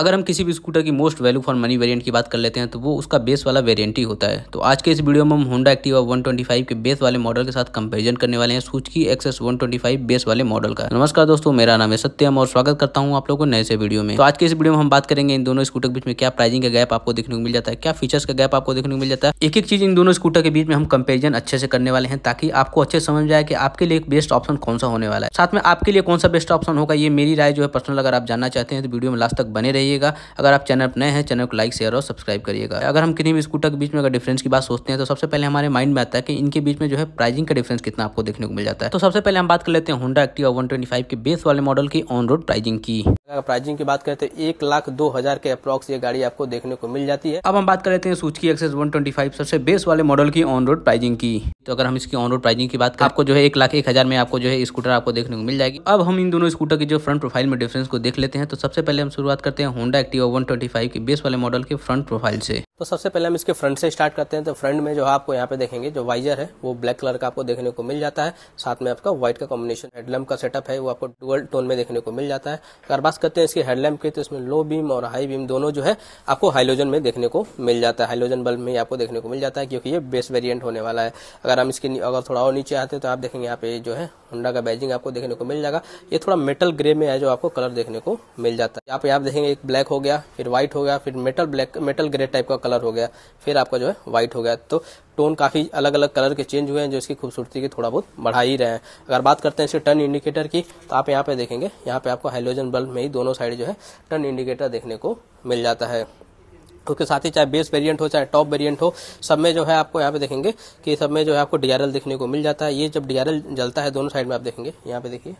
अगर हम किसी भी स्कूटर की most value for money variant की बात कर लेते हैं तो वो उसका बेस वाला वेरिएंट ही होता है तो आज के इस वीडियो में हम होंडा एक्टिवा 125 के बेस वाले मॉडल के साथ कंपैरिजन करने वाले हैं सुजुकी एक्सेस 125 बेस वाले मॉडल का नमस्कार दोस्तों मेरा नाम है सत्यम और स्वागत करता हूँ आप लोगों को नए से वीडियो में तो आज के इस वीडियो में हम बात करेंगे इन दोनों स्कूटर के बीच में क्या प्राइसिंग का गैप आपको देखने को मिल जाता है क्या फीचर्स का गैप आपको देखने को मिल जाता है एक एक चीज इन दोनों स्कूटर के बीच में हम कंपेरिजन अच्छे से करने वाले हैं ताकि आपको अच्छे समझ जाए कि आपके लिए बेस्ट ऑप्शन कौन सा होने वाला है साथ में आपके लिए कौन सा बेस्ट ऑप्शन होगा ये मेरी राय जो है पर्सनल अगर आप जानना चाहते हैं तो वीडियो में लास्ट तक बने रहिए रहिएगा अगर आप चैनल नए हैं चैनल को लाइक शेयर और सब्सक्राइब करिएगा अगर हम किसी भी स्कूटर के बीच में अगर डिफरेंस की बात सोचते हैं तो सबसे पहले हमारे माइंड में आता है कि इनके बीच में जो है प्राइसिंग का डिफरेंस कितना आपको देखने को मिल जाता है तो सबसे पहले हम बात कर लेते हैं होंडा एक्टिव वन के बेस वाले मॉडल की ऑन रोड प्राइजिंग की अगर की बात करें तो एक लाख दो हजार के अप्रोक्स ये गाड़ी आपको देखने को मिल जाती है अब हम बात कर लेते हैं सुचकी एक्सेस 125 सबसे बेस वाले मॉडल की ऑन रोड प्राइजिंग की तो अगर हम इसकी ऑन रोड प्राइजिंग की बात करें आपको जो है एक लाख एक हजार में आपको जो है स्कूटर आपको देखने को मिल जाएगी अब हम इन दोनों स्कूटर की जो फ्रंट प्रोफाइल में डिफरेंस को देख लेते हैं तो सबसे पहले हम शुरुआत करते हैं Honda Activa one twenty base वाले मॉडल के फ्रंट प्रोफाइल से तो सबसे पहले हम इसके फ्रंट से स्टार्ट करते हैं तो फ्रंट में जो आपको यहाँ पे देखेंगे जो वाइजर है वो ब्लैक कलर का आपको देखने को मिल जाता है साथ में आपका व्हाइट का कॉम्बिनेशन हेडलम का सेटअप है वो आपको डुअल टोन में देखने को मिल जाता है अगर करते हैं इसके हेडलैम्प की तो इसमें लो बीम और हाई बीम दोनों जो है आपको हाइलोजन में देखने को मिल जाता है हाइलोजन बल्ब में आपको देखने को मिल जाता है क्योंकि ये बेस वेरियंट होने वाला है अगर हम इसके अगर थोड़ा और नीचे आते हैं तो आप देखेंगे यहाँ पे जो है होंडा का बैजिंग आपको देखने को मिल जाएगा ये थोड़ा मेटल ग्रे में है जो आपको कलर देखने को मिल जाता है आप यहाँ देखेंगे एक ब्लैक हो गया फिर व्हाइट हो गया फिर metal black metal grey type का कलर हो गया फिर आपका जो है व्हाइट हो गया तो टोन काफ़ी अलग अलग कलर के चेंज हुए हैं जो इसकी खूबसूरती की थोड़ा बहुत बढ़ा ही रहे हैं अगर बात करते हैं इसके टर्न इंडिकेटर की तो आप यहाँ पे देखेंगे यहाँ पे आपको हाइड्रोजन बल्ब में ही दोनों साइड जो है टर्न इंडिकेटर देखने को मिल जाता है उसके साथ ही चाहे बेस वेरिएंट हो चाहे टॉप वेरिएंट हो सब में जो है आपको यहाँ पे देखेंगे कि सब में जो है आपको डीआरएल देखने को मिल जाता है ये जब डीआरएल जलता है दोनों साइड में आप देखेंगे यहाँ पे देखिए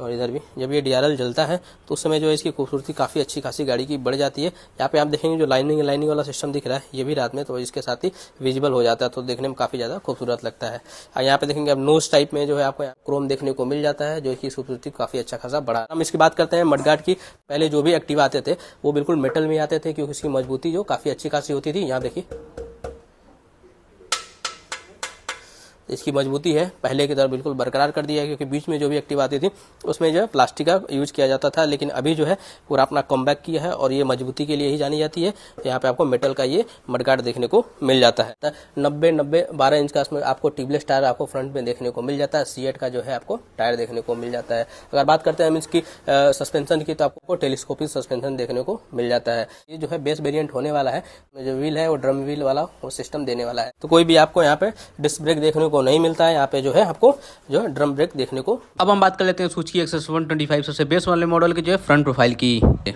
और इधर भी जब ये डीआरएल जलता है तो उस समय जो है इसकी खूबसूरती काफ़ी अच्छी खासी गाड़ी की बढ़ जाती है यहाँ पे आप देखेंगे जो लाइनिंग लाइनिंग वाला सिस्टम दिख रहा है ये भी रात में तो इसके साथ ही विजिबल हो जाता है तो देखने में काफ़ी ज़्यादा खूबसूरत लगता है और यहाँ पे देखेंगे अब नोज टाइप में जो है आपको क्रोम देखने को मिल जाता है जो इसकी खूबसूरती काफ़ी अच्छा खासा बढ़ा हम इसकी बात करते हैं मडगार्ड की पहले जो भी एक्टिव आते थे वो बिल्कुल मेटल में आते थे क्योंकि इसकी मजबूती जो काफ़ी अच्छी खासी होती थी यहाँ देखिए इसकी मजबूती है पहले की तरह बिल्कुल बरकरार कर दिया है क्योंकि बीच में जो भी एक्टिव आती थी उसमें जो है प्लास्टिक का यूज किया जाता था लेकिन अभी जो है पूरा अपना कम किया है और ये मजबूती के लिए ही जानी जाती है यहाँ पे आपको मेटल का ये मडगार्ड देखने को मिल जाता है तो नब्बे नब्बे बारह इंच का इसमें आपको ट्यूबलेस टायर आपको फ्रंट में देखने को मिल जाता है सी का जो है आपको टायर देखने को मिल जाता है अगर बात करते हैं इसकी सस्पेंशन की तो आपको टेलीस्कोपिक सस्पेंशन देखने को मिल जाता है ये जो है बेस वेरियंट होने वाला है जो व्हील है वो ड्रम व्हील वाला वो सिस्टम देने वाला है तो कोई भी आपको यहाँ पे डिस्क ब्रेक देखने को को नहीं मिलता है यहाँ पे जो है आपको जो है ड्रम ब्रेक देखने को अब हम बात कर लेते हैं Suzuki Access one twenty five सबसे बेस वाले मॉडल की जो है फ्रंट प्रोफाइल की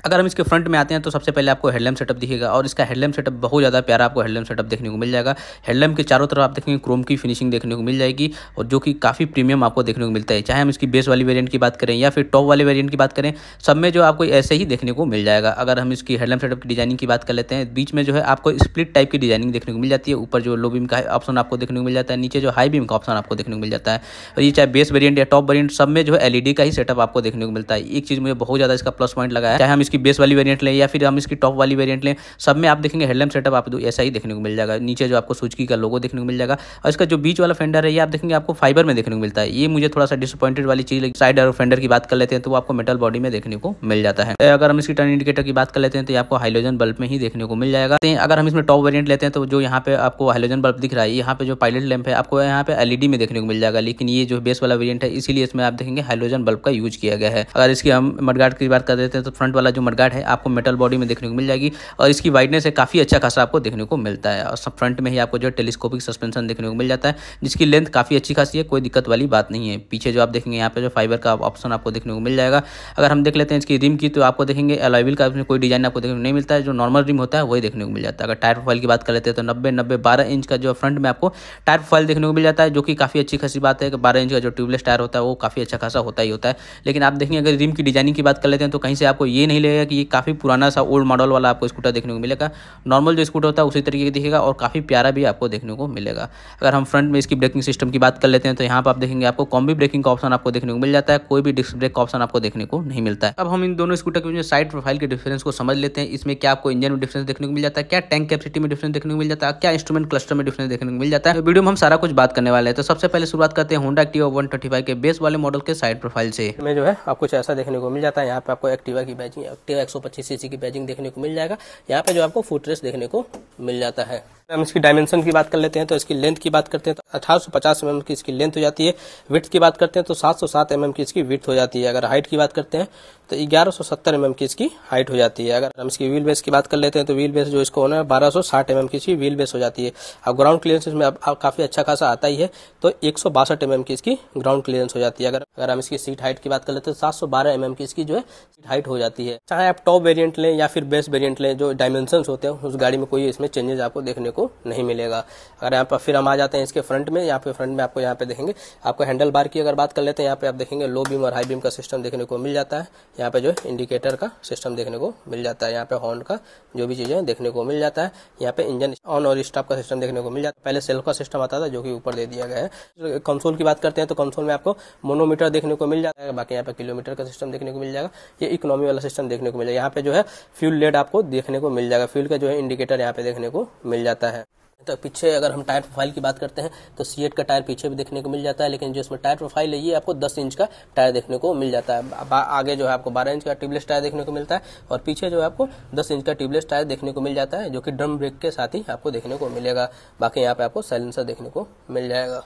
अगर हम इसके फ्रंट में आते हैं तो सबसे पहले आपको हेडलैम सेटअप दिखेगा और इसका हेडलैम सेटअप बहुत ज़्यादा प्यारा आपको हेडलैम सेटअप देखने को मिल जाएगा हेडलैम के चारों तरफ आप देखेंगे क्रोम की फिनिशिंग देखने को मिल जाएगी और जो कि काफ़ी प्रीमियम आपको देखने को मिलता है चाहे हम इसकी बेस वाली वेरियंट की बात करें या फिर टॉप वाले वेरियंट की बात करें सब में जो आपको ऐसे ही देखने को मिल जाएगा अगर हम इसकी हेडलैम सेटअप की डिजाइनिंग की बात कर लेते हैं बीच में जो है आपको स्प्लिट टाइप की डिजाइनिंग देखने को मिल जाती है ऊपर जो लो बीम का ऑप्शन आपको देखने को मिल जाता है नीचे जो हाई भी का ऑप्शन आपको देखने को मिल जाता है और ये चाहे बेस वेरियंट या टॉप वेरियंट सब में जो है एलईडी का ही सेटअप आपको देखने को मिलता है एक चीज़ मुझे बहुत ज़्यादा इसका प्लस पॉइंट लगा है चाहे हम इसकी बेस वाली वेरियंट लें या फिर हम इसकी टॉप वाली वेरियंट लें सब में आप देखेंगे हेडलैम्प सेटअप आपको ऐसा ही देखने को मिल जाएगा नीचे जो आपको सूचकी का लोगो देखने को मिल जाएगा और इसका जो बीच वाला फेंडर है ये आप देखेंगे आपको फाइबर में देखने को मिलता है ये मुझे थोड़ा सा डिसअपॉइंटेड वाली चीज़ लगी साइड और फेंडर की बात कर लेते हैं तो वो आपको मेटल बॉडी में देखने को मिल जाता है अगर हम इसकी टर्न इंडिकेटर की बात कर लेते हैं तो आपको हाइलोजन बल्ब में ही देखने को मिल जाएगा तो अगर हम इसमें टॉप वेरियंट लेते हैं तो जो यहाँ पे आपको हाइलोजन बल्ब दिख रहा है यहाँ पे जो पायलट लैंप है आपको यहाँ यहाँ पे एलईडी e में देखने को मिल जाएगा लेकिन ये जो बेस वाला वेरियंट है इसीलिए इसमें आप देखेंगे हाइड्रोजन बल्ब का यूज किया गया है अगर इसकी हम मडगार्ड की बात कर देते हैं तो फ्रंट वाला जो मडगार्ड है आपको मेटल बॉडी में देखने को मिल जाएगी और इसकी वाइडनेस है काफ़ी अच्छा खासा आपको देखने को मिलता है और फ्रंट में ही आपको जो टेलीस्कोपिक सस्पेंशन देखने को मिल जाता है जिसकी लेंथ काफ़ी अच्छी खासी है कोई दिक्कत वाली बात नहीं है पीछे जो आप देखेंगे यहाँ पे जो फाइबर का ऑप्शन आपको देखने को मिल जाएगा अगर हम देख लेते हैं इसकी रिम की तो आपको देखेंगे अलाइविल का कोई डिजाइन आपको देखने को नहीं मिलता है जो नॉर्मल रिम होता है वही देखने को मिल जाता है अगर टायर प्रोफाइल की बात कर लेते हैं तो नब्बे नब्बे बारह इंच का जो फ्रंट में आपको टायर प्रोफाइल देखने को मिल रहता है जो कि काफ़ी अच्छी खासी बात है कि बारह इंच का जो ट्यूबलेस टायर होता है वो काफ़ी अच्छा खासा होता ही होता है लेकिन आप देखेंगे अगर रिम की डिजाइनिंग की बात कर लेते हैं तो कहीं से आपको ये नहीं लगेगा कि ये काफ़ी पुराना सा ओल्ड मॉडल वाला आपको स्कूटर देखने को मिलेगा नॉर्मल जो स्कूटर होता है उसी तरीके का दिखेगा और काफ़ी प्यारा भी आपको देखने को मिलेगा अगर हम फ्रंट में इसकी ब्रेकिंग सिस्टम की बात कर लेते हैं तो यहाँ पर आप देखेंगे आपको कॉम्बी ब्रेकिंग का ऑप्शन आपको देखने को मिल जाता है कोई भी डिस्क ब्रेक का ऑप्शन आपको देखने को नहीं मिलता है अब हम इन दोनों स्कूटर के साइड प्रोफाइल के डिफरेंस को समझ लेते हैं इसमें क्या आपको इंजन में डिफरेंस देखने को मिल जाता है क्या टैंक कैपेसिटी में डिफरेंस देखने को मिल जाता है क्या इंस्ट्रूमेंट क्लस्टर में डिफरेंस देखने को मिल जाता है तो वीडियो में हम सारा कुछ बात करें करने वाले हैं तो सबसे पहले शुरुआत करते हैं होंडा एक्टिवा 125 के बेस वाले मॉडल के साइड प्रोफाइल से में जो है आपको कुछ ऐसा देखने को मिल जाता है यहाँ पे आपको एक्टिवा की बैजिंग एक्टिवा एक सीसी की बैजिंग देखने को मिल जाएगा यहाँ पे जो आपको फुटरेस देखने को मिल जाता है हम इसकी डायमेंशन की बात कर लेते हैं तो इसकी लेंथ की बात करते हैं तो अठारह सौ पचास एम mm की इसकी लेंथ हो जाती है विथ की बात करते हैं तो सात सौ सात एम mm की इसकी विथ हो जाती है अगर हाइट की बात करते हैं तो ग्यारह सौ सत्तर mm की इसकी हाइट हो जाती है अगर हम इसकी व्हील बेस की बात कर लेते हैं तो व्हील बेस जो इसको होना है बारह सौ साठ एम की इसकी व्हील बेस हो जाती है अब ग्राउंड क्लियरेंस इसमें अब, काफी अच्छा खासा आता ही है तो एक सौ बासठ एम की इसकी ग्राउंड क्लियरेंस हो जाती है अगर अगर हम इसकी सीट हाइट की बात कर लेते हैं तो सात सौ बारह की इसकी जो है सीट हाइट हो जाती है चाहे आप टॉप वेरियंट लें या फिर बेस वेरियंट लें जो डायमेंशन होते हैं उस गाड़ी में कोई इसमें चेंजेस आपको देखने को आपको नहीं मिलेगा अगर यहाँ पर फिर हम आ जाते हैं इसके फ्रंट में यहाँ पे फ्रंट में आपको यहाँ पे देखेंगे आपको हैंडल बार की अगर बात कर लेते हैं यहाँ पे आप देखेंगे लो बीम और हाई बीम का सिस्टम देखने को मिल जाता है यहाँ पे जो इंडिकेटर का सिस्टम देखने को मिल जाता है यहाँ पे हॉर्न का जो भी चीजें देखने को मिल जाता है यहाँ पे इंजन ऑन और स्टॉप का सिस्टम देखने को मिल जाता है पहले सेल्फ का सिस्टम आता था जो कि ऊपर दे दिया गया है कंसोल की बात करते हैं तो कंसोल में आपको मोनोमीटर देखने को मिल जाता है बाकी यहाँ पे किलोमीटर का सिस्टम देखने को मिल जाएगा ये इकोनॉमी वाला सिस्टम देखने को मिल जाएगा यहाँ पे जो है फ्यूल लेट आपको देखने को मिल जाएगा फ्यूल का जो है इंडिकेटर यहाँ पे देखने को मिल जाता है जाता है तो पीछे अगर हम टायर प्रोफाइल की बात करते हैं तो सी का टायर पीछे भी देखने को मिल जाता है लेकिन जो इसमें टायर प्रोफाइल है ये आपको 10 इंच का टायर देखने को मिल जाता है आगे जो है आपको 12 इंच का ट्यूबलेस टायर देखने को मिलता है और पीछे जो है आपको 10 इंच का ट्यूबलेस टायर देखने को मिल जाता है जो कि ड्रम ब्रेक के साथ ही आपको देखने को मिलेगा बाकी यहाँ पे आपको साइलेंसर देखने को मिल जाएगा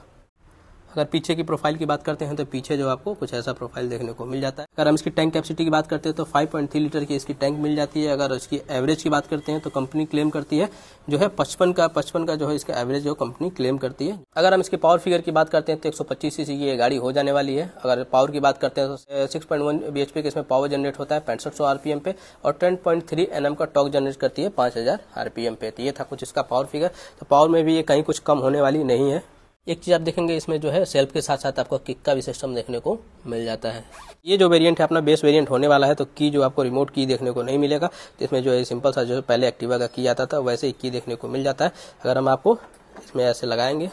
अगर पीछे की प्रोफाइल की बात करते हैं तो पीछे जो आपको कुछ ऐसा प्रोफाइल देखने को मिल जाता है अगर हम इसकी टैंक कैपेसिटी की बात करते हैं तो 5.3 लीटर की इसकी टैंक मिल जाती है अगर इसकी एवरेज की बात करते हैं तो कंपनी क्लेम करती है जो है पचपन का पचपन का जो है इसका एवरेज जो कंपनी क्लेम करती है अगर हम इसकी पावर फिगर की बात करते हैं तो एक सौ की ये गाड़ी हो जाने वाली है अगर पावर की बात करते हैं तो सिक्स पॉइंट के इसमें पावर जनरेट होता है पैंसठ सौ आरपीएम पे और टेन पॉइंट थ्री का टॉक जनरेट करती है पांच हजार आरपीएम पे तो ये था कुछ इसका पावर फिगर तो पावर में भी ये कहीं कुछ कम होने वाली नहीं है एक चीज़ आप देखेंगे इसमें जो है सेल्फ के साथ साथ आपको किक का भी सिस्टम देखने को मिल जाता है ये जो वेरिएंट है अपना बेस वेरिएंट होने वाला है तो की जो आपको रिमोट की देखने को नहीं मिलेगा तो इसमें जो है सिंपल सा जो पहले एक्टिवा का की आता था वैसे ही की देखने को मिल जाता है अगर हम आपको इसमें ऐसे लगाएंगे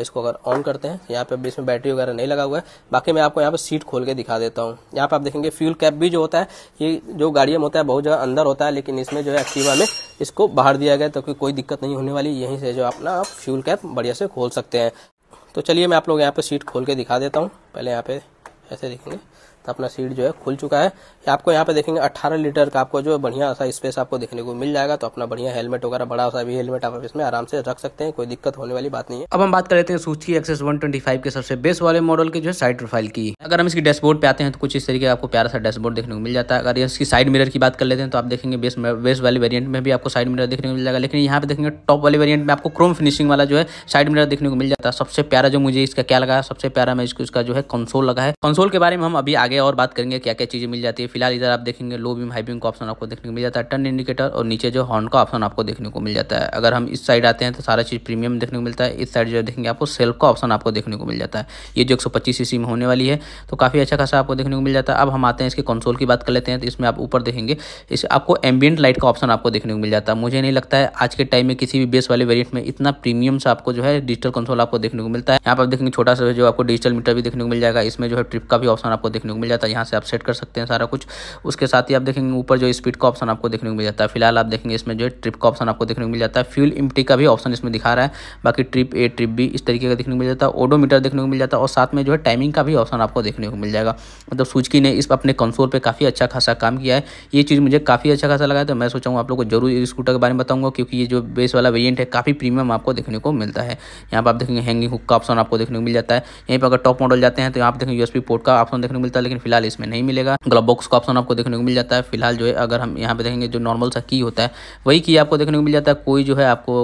इसको अगर ऑन करते हैं यहाँ पे अभी इसमें बैटरी वगैरह नहीं लगा हुआ है बाकी मैं आपको यहाँ पे सीट खोल के दिखा देता हूँ यहाँ पे आप देखेंगे फ्यूल कैप भी जो होता है ये जो गाड़ियों में होता है बहुत जगह अंदर होता है लेकिन इसमें जो है एक्टिवा में इसको बाहर दिया गया तो कोई दिक्कत नहीं होने वाली यहीं से जो अपना आप फ्यूल कैप बढ़िया से खोल सकते हैं तो चलिए मैं आप लोग यहाँ पर सीट खोल के दिखा देता हूँ पहले यहाँ पर ऐसे देखेंगे तो अपना सीट जो है खुल चुका है आपको यहाँ पे देखेंगे 18 लीटर का आपको जो है बढ़िया सा स्पेस आपको देखने को मिल जाएगा तो अपना बढ़िया हेलमेट वगैरह बड़ा सा भी हेलमेट आप इसमें आराम से रख सकते हैं कोई दिक्कत होने वाली बात नहीं है अब हम बात कर लेते हैं सूची एक्सेस वन के सबसे बेस्ट वाले मॉडल के जो है साइड प्रोफाइल की अगर हम इसकी डैशबोर्ड पे आते हैं तो कुछ इस तरीके आपको प्यारा सा डैशबोर्ड देखने को मिल जाता है अगर इसकी साइड मिरर की बात कर लेते हैं तो आप देखेंगे बेस बेस वाले वेरियंट में भी आपको साइड मिरर देखने को मिल जाएगा लेकिन यहाँ पे देखेंगे टॉप वाले वेरियंट में आपको क्रोम फिनिशिंग वाला जो है साइड मिरर देखने को मिल जाता है सबसे प्यारा जो मुझे इसका क्या लगा सबसे प्यारा मैं इसको इसका जो है कंसोल लगा है कंसोल के बारे में हम अभी आगे आगे और बात करेंगे क्या क्या चीज़ें मिल जाती है फिलहाल इधर आप देखेंगे लो बीम हाई बीम का ऑप्शन आपको देखने को मिल जाता है टर्न इंडिकेटर और नीचे जो हॉर्न का ऑप्शन आपको देखने को मिल जाता है अगर हम इस साइड आते हैं तो सारा चीज़ प्रीमियम देखने को मिलता है इस साइड जो देखेंगे आपको सेल्फ का ऑप्शन आपको देखने को मिल जाता है ये जो एक सौ में होने वाली है तो काफ़ी अच्छा खासा आपको देखने को मिल जाता है अब हम आते हैं इसके कंसोल की बात कर लेते हैं तो इसमें आप ऊपर देखेंगे इस आपको एम्बियंट लाइट का ऑप्शन आपको देखने को मिल जाता है मुझे नहीं लगता है आज के टाइम में किसी भी बेस वाले वेरियंट में इतना प्रीमियम से आपको जो है डिजिटल कंसोल आपको देखने को मिलता है यहाँ पर देखेंगे छोटा सा जो आपको डिजिटल मीटर भी देखने को मिल जाएगा इसमें जो है ट्रिप का भी ऑप्शन आपको देखने को मिल जाता है यहाँ से आप सेट कर सकते हैं सारा कुछ उसके साथ ही आप देखेंगे ऊपर जो स्पीड का ऑप्शन आपको देखने को मिल जाता है फिलहाल आप देखेंगे इसमें जो है ट्रिप का ऑप्शन आपको देखने को मिल जाता है फ्यूल इम्टी का भी ऑप्शन इसमें दिखा रहा है बाकी ट्रिप ए ट्रिप बी इस तरीके का देखने को मिल जाता है ओडोमीटर देखने को मिल जाता है और साथ में जो है टाइमिंग का भी ऑप्शन आपको देखने को मिल जाएगा मतलब सूचकी ने इस अपने कंसोल पर काफ़ी अच्छा खासा काम किया है ये चीज़ मुझे काफ़ी अच्छा खासा लगा तो मैं सोचा हूँ आप लोग को जरूर स्कूटर के बारे में बताऊँगा क्योंकि ये जो बेस वाला वेरियंट है काफ़ी प्रीमियम आपको देखने को मिलता है यहाँ पर आप देखेंगे हैंगिंग हुक का ऑप्शन आपको देखने को मिल जाता है यहीं पर अगर टॉप मॉडल जाते हैं तो यहाँ पर देखेंगे यूएसपी पोर्ट का ऑप्शन देखने को मिलता है लेकिन फिलहाल इसमें नहीं मिलेगा ग्लब बॉक्स का ऑप्शन आपको देखने को मिल जाता है फिलहाल जो है अगर हम यहाँ पे देखेंगे जो नॉर्मल सा की होता है वही की आपको देखने को मिल जाता है कोई जो है आपको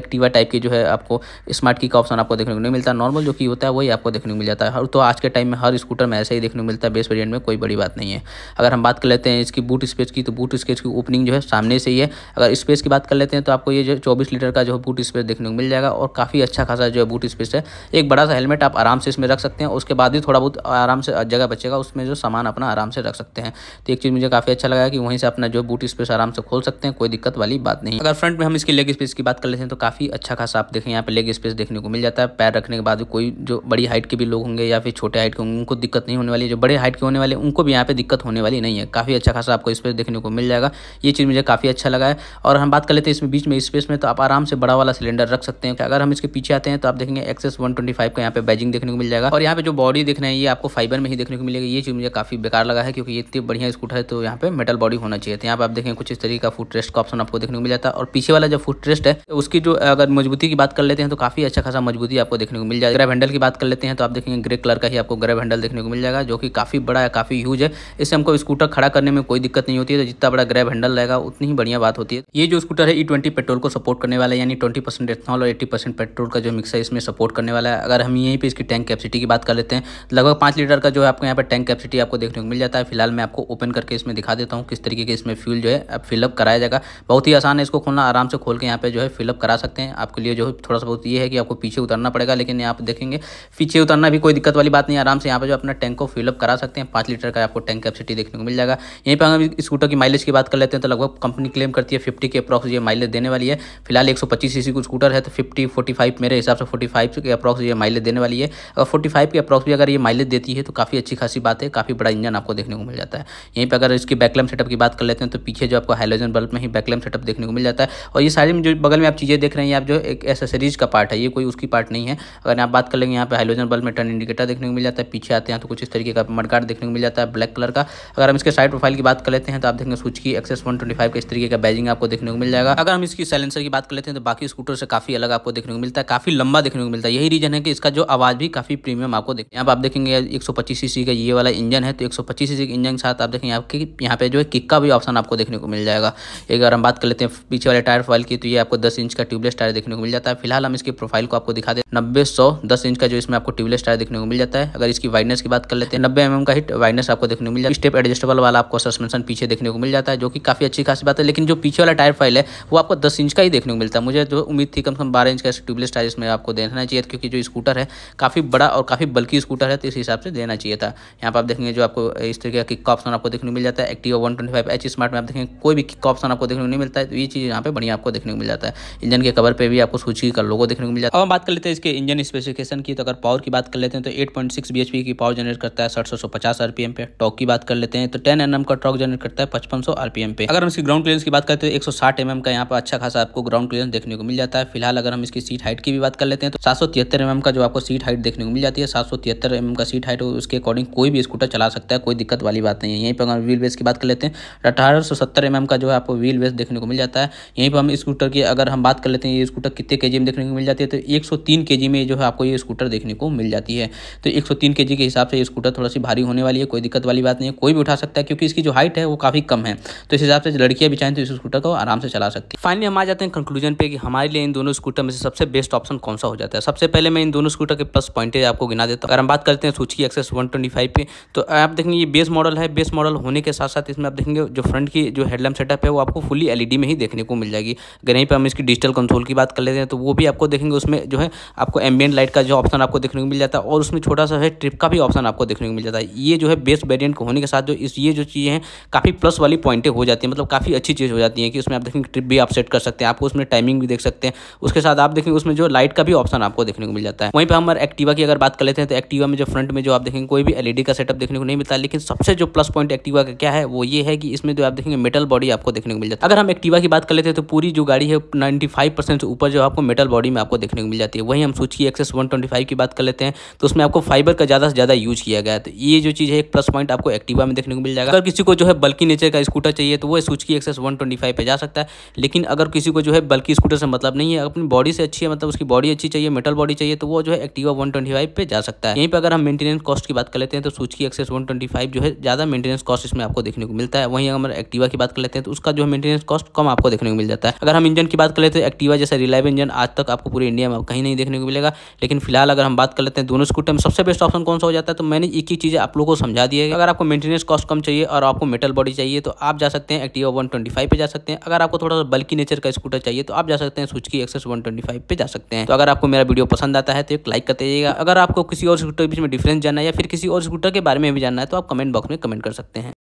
एक्टिवा टाइप की जो है आपको स्मार्ट की का ऑप्शन आपको देखने को नहीं मिलता नॉर्मल जो की होता है वही आपको देखने को मिल जाता है और तो आज के टाइम में हर स्कूटर में ऐसा ही देखने को मिलता है बेस वेरियंट में कोई बड़ी बात नहीं है अगर हम बात कर लेते हैं इसकी बूट स्पेस की तो बूट स्पेस की ओपनिंग जो है सामने से ही है अगर स्पेस की बात कर लेते हैं तो आपको ये जो चौबीस लीटर का जो बूट स्पेस देखने को मिल जाएगा और काफ़ी अच्छा खासा जो है बूट स्पेस है एक बड़ा सा हेलमेट आप आराम से इसमें रख सकते हैं उसके बाद ही थोड़ा बहुत आराम से जगह बचेगा रहेगा उसमें जो सामान अपना आराम से रख सकते हैं तो एक चीज़ मुझे काफ़ी अच्छा लगा कि वहीं से अपना जो बूट स्पेस आराम से खोल सकते हैं कोई दिक्कत वाली बात नहीं अगर फ्रंट में हम इसकी लेग स्पेस की बात कर लेते हैं तो काफ़ी अच्छा खासा आप देखें यहाँ पर लेग स्पेस देखने को मिल जाता है पैर रखने के बाद कोई जो बड़ी हाइट के भी लोग होंगे या फिर छोटे हाइट के होंगे उनको दिक्कत नहीं होने वाली जो बड़े हाइट के होने वाले उनको भी यहाँ पर दिक्कत होने वाली नहीं है काफ़ी अच्छा खासा आपको स्पेस देखने को मिल जाएगा ये चीज़ मुझे काफ़ी अच्छा लगा है और हम बात कर लेते हैं इसमें बीच में स्पेस में तो आप आराम से बड़ा वाला सिलेंडर रख सकते हैं अगर हम इसके पीछे आते हैं तो आप देखेंगे एक्सेस वन का यहाँ पे बैजिंग देखने को मिल जाएगा और यहाँ पे जो बॉडी देखना है ये आपको फाइबर में ही देखने को मिलेगा ये चीज़ मुझे काफ़ी बेकार लगा है क्योंकि ये इतनी बढ़िया स्कूटर है तो यहाँ पे मेटल बॉडी होना चाहिए तो यहाँ पे आप देखें कुछ इस तरीके का फुट रेस्ट का ऑप्शन आपको देखने को मिल जाता है और पीछे वाला जो फुट रेस्ट है उसकी जो अगर मजबूती की बात कर लेते हैं तो काफ़ी अच्छा खासा मजबूती आपको देखने को मिल जाएगा ग्रेव हैंडल की बात कर लेते हैं तो आप देखेंगे ग्रे कलर का ही आपको ग्रेव हैंडल देखने को मिल जाएगा जो कि काफ़ी बड़ा है काफ़ी ह्यूज है इससे हमको स्कूटर खड़ा करने में कोई दिक्कत नहीं होती है तो जितना बड़ा ग्रेव हैंडल रहेगा उतनी ही बढ़िया बात होती है ये जो स्कूटर है ई e पेट्रोल को सपोर्ट करने वाला है यानी ट्वेंटी परसेंट एथनॉल और एट्टी परसेंट पेट्रोल का जो मिक्स है इसमें सपोर्ट करने वाला है अगर हम यहीं पर इसकी टैंक कैपेसिटी की बात कर लेते हैं लगभग पाँच लीटर का जो है आपको यहाँ पर टैंक कैपेसिटी आपको देखने को मिल जाता है फिलहाल मैं आपको ओपन करके इसमें दिखा देता हूँ किस तरीके के इसमें फ्यूल जो है अब फिलअप कराया जाएगा बहुत ही आसान है इसको खोलना आराम से खोल के यहाँ पे जो है फिलअप करा सकते हैं आपके लिए जो है थोड़ा सा बहुत ये है कि आपको पीछे उतरना पड़ेगा लेकिन यहाँ पर देखेंगे पीछे उतरना भी कोई दिक्कत वाली बात नहीं आराम से यहाँ पर जो अपना टैंक को फिलअप करा सकते हैं पाँच लीटर का आपको टैंक कैपेसिटी देखने को मिल जाएगा यहीं पर हम स्कूटर की माइलेज की बात कर लेते हैं तो लगभग कंपनी क्लेम करती है फिफ्टी के अप्रॉक्स ये माइलेज देने वाली है फिलहाल एक सौ को स्कूटर है तो फिफ्टी फोर्टी मेरे हिसाब से फोर्टी के अप्रॉक्स ये माइलेज देने वाली है अगर फोर्टी के अप्रॉक्स भी अगर ये माइलेज देती है तो काफ़ी अच्छी खासी अच्छी बात है काफ़ी बड़ा इंजन आपको देखने को मिल जाता है यहीं पर अगर इसकी बैकलैम सेटअप की बात कर लेते हैं तो पीछे जो आपको हाइलोजन बल्ब में ही बैकलैम सेटअप देखने को मिल जाता है और ये सारी जो बगल में आप चीज़ें देख रहे हैं आप जो एक एसेसरीज का पार्ट है ये कोई उसकी पार्ट नहीं है अगर आप बात कर लेंगे यहाँ पर हाइलोजन बल्ब में टर्न इंडिकेटर देखने को मिल जाता है पीछे आते हैं तो कुछ इस तरीके का मडगार्ड देखने को मिल जाता है ब्लैक कलर का अगर हम इसके साइड प्रोफाइल की बात कर लेते हैं तो आप देखेंगे स्विच की एक्सेस वन के इस तरीके का बैजिंग आपको देखने को मिल जाएगा अगर हम इसकी साइलेंसर की बात कर लेते हैं तो बाकी स्कूटर से काफ़ी अलग आपको देखने को मिलता है काफ़ी लंबा देखने को मिलता है यही रीजन है कि इसका जो आवाज़ भी काफ़ी प्रीमियम आपको देखते हैं आप देखेंगे एक सौ सीसी का ये वाला इंजन है तो एक सौ के इंजन के साथ आप देखें आपकी यहाँ पे जो है किक का भी ऑप्शन आपको देखने को मिल जाएगा एक अगर हम बात कर लेते हैं पीछे वाले टायर फाइल की तो ये आपको दस इंच का ट्यूबलेस टायर देखने को मिल जाता है फिलहाल हम इसकी प्रोफाइल को आपको दिखा दे नब्बे सौ दस इंच का जो इसमें आपको ट्यूबलेस टायर देखने को मिल जाता है अगर इसकी वाइडनेस की बात कर लेते हैं नब्बे एम का हिट वाइडनेस आपको देखने को मिल जाता है स्टेप एडजस्टेबल वाला आपको सस्पेंशन पीछे देखने को मिल जाता है जो कि काफी अच्छी खासी बात है लेकिन जो पीछे वाला टायर फाइल है वो आपको दस इंच का ही देखने को मिलता है मुझे जो तो उम्मीद थी कम से कम बारह इंच का ट्यूबलेस टायर इसमें आपको देखना चाहिए क्योंकि जो स्कूटर है काफी बड़ा और काफी बल्कि स्कूटर है तो इस हिसाब से देना चाहिए था यहाँ पर आप देखेंगे जो आपको इस तरीके का किक ऑप्शन आपको देखने को मिल जाता है Activa one twenty five H smart में आप देखेंगे कोई भी किक ऑप्शन आपको देखने को नहीं मिलता है तो ये चीज़ यहाँ पे बढ़िया आपको देखने को मिल जाता है इंजन के कवर पर भी आपको सूची का लोगों देखने को मिल जाता है अब हम बात कर लेते हैं इसके इंजन स्पेसिफिकेशन की तो अगर पावर की बात कर लेते हैं तो एट पॉइंट सिक्स बी की पावर जनरेट करता है सठ सौ पचास पे टॉक की बात कर लेते हैं तो टेन एन का टॉक जनरेट करता है पचपन सौ आरपीएम पे अगर हम इसकी ग्राउंड क्लियरेंस की बात करते हैं तो एक सौ साठ एम का यहाँ पर अच्छा खासा आपको ग्राउंड क्लियरेंस देखने को मिल जाता है फिलहाल अगर हम इसकी सीट हाइट की भी बात कर लेते हैं तो सात सौ तिहत्तर एम का जो आपको सीट हाइट देखने को मिल जाती है सात सौ तिहत्तर एम का सीट हाइट उसके अकॉर्डिंग कोई भी स्कूटर चला सकता है कोई दिक्कत वाली बात नहीं है यहीं पर हम व्हील बेस की बात कर लेते हैं अठारह सौ सत्तर एम का जो है आपको व्हील बेस देखने को मिल जाता है यहीं पर हम स्कूटर की अगर हम बात कर लेते हैं ये स्कूटर कितने के में देखने को मिल जाती है तो एक सौ तीन के जी में जो है आपको ये स्कूटर देखने को मिल जाती है तो एक सौ तीन के जी के हिसाब से ये स्कूटर थोड़ा सी भारी होने वाली है कोई दिक्कत वाली बात नहीं है कोई भी उठा सकता है क्योंकि इसकी जो हाइट है वो काफ़ी कम है तो इस हिसाब से लड़कियाँ भी चाहें तो इस स्कूटर को आराम से चला सकती है फाइनली हम आ जाते हैं कंक्लूजन पे कि हमारे लिए इन दोनों स्कूटर में से सबसे बेस्ट ऑप्शन कौन सा हो जाता है सबसे पहले मैं इन दोनों स्कूटर के प्लस पॉइंटेज आपको गिना देता हूँ अगर हम बात करते हैं Suzuki Access one twenty five type पे तो आप देखेंगे ये बेस मॉडल है बेस मॉडल होने के साथ साथ इसमें आप देखेंगे जो फ्रंट की जो हेडलैम्प सेटअप है वो आपको फुली एलईडी में ही देखने को मिल जाएगी अगर यहीं पर हम इसकी डिजिटल कंट्रोल की बात कर लेते हैं तो वो भी आपको देखेंगे उसमें जो है आपको एम्बियंट लाइट का जो ऑप्शन आपको देखने को मिल जाता है और उसमें छोटा सा है ट्रिप का भी ऑप्शन आपको देखने को मिल जाता है ये जो है बेस वेरियंट होने के साथ जो इस ये जो चीज़ें हैं काफ़ी प्लस वाली पॉइंटें हो जाती है मतलब काफ़ी अच्छी चीज़ हो जाती है कि उसमें आप देखेंगे ट्रिप भी आप सेट कर सकते हैं आपको उसमें टाइमिंग भी देख सकते हैं उसके साथ आप देखेंगे उसमें जो लाइट का भी ऑप्शन आपको देखने को मिल जाता है वहीं पर हमारे एक्टिवा की अगर बात कर लेते हैं तो एक्टिवा में जो फ्रंट में जो आप देखेंगे कोई भी एलईडी बॉडी का सेटअप देखने को नहीं मिलता लेकिन सबसे जो प्लस पॉइंट एक्टिवा का क्या है वो ये है कि इसमें जो आप देखेंगे मेटल बॉडी आपको देखने को मिल जाती है अगर हम एक्टिवा की बात कर लेते हैं तो पूरी जो गाड़ी है नाइन्टी से ऊपर जो आपको मेटल बॉडी में आपको देखने को मिल जाती है वहीं हम सूची एक्सेस वन की बात कर लेते हैं तो उसमें आपको फाइबर का ज़्यादा से ज़्यादा यूज किया गया तो ये जो चीज़ है एक प्लस पॉइंट आपको एक्टिवा में देखने को मिल जाएगा अगर किसी को जो है बल्कि नेचर का स्कूटर चाहिए तो वो सूची एक्सेस वन ट्वेंटी फाइव पे जा सकता है लेकिन अगर किसी को जो है बल्कि स्कूटर से मतलब नहीं है अपनी बॉडी से अच्छी है मतलब उसकी बॉडी अच्छी चाहिए मेटल बॉडी चाहिए तो वो जो है एक्टिवा वन ट्वेंटी फाइव पे जा सकता है यहीं पर अगर हम मेंटेनेंस कॉस्ट की बात कर लेते हैं तो सूचकी एक्सेस फाइव जो है ज़्यादा मेंटेनेंस कॉस्ट इसमें आपको देखने को मिलता है वहीं अगर एक्टिवा की बात कर लेते हैं तो उसका जो है मेंटेनेंस कॉस्ट कम आपको देखने को मिल जाता है अगर हम इंजन की बात कर लेते हैं एक्टिवा जैसा रिलायबल इंजन आज तक आपको पूरे इंडिया में कहीं नहीं देखने को मिलेगा लेकिन फिलहाल अगर हम बात कर लेते हैं दोनों स्कूटर में सबसे बेस्ट ऑप्शन कौन सा हो जाता है तो मैंने एक ही चीज़ आप लोगों को समझा दी है अगर आपको मेंटेनेंस कॉस्ट कम चाहिए और आपको मेटल बॉडी चाहिए तो आप जा सकते हैं एक्टिवा वन पे जा सकते हैं अगर आपको थोड़ा सा बल्कि नेचर का स्कूटर चाहिए तो आप जा सकते हैं सुचकी एक्सेस वन पे जा सकते हैं तो अगर आपको मेरा वीडियो पसंद आता है तो एक लाइक कर दीजिएगा अगर आपको किसी और स्कूटर के बीच में डिफरेंस जाना या फिर किसी और स्कूटर स्कूटर के बारे में भी जानना है तो आप कमेंट बॉक्स में कमेंट कर सकते हैं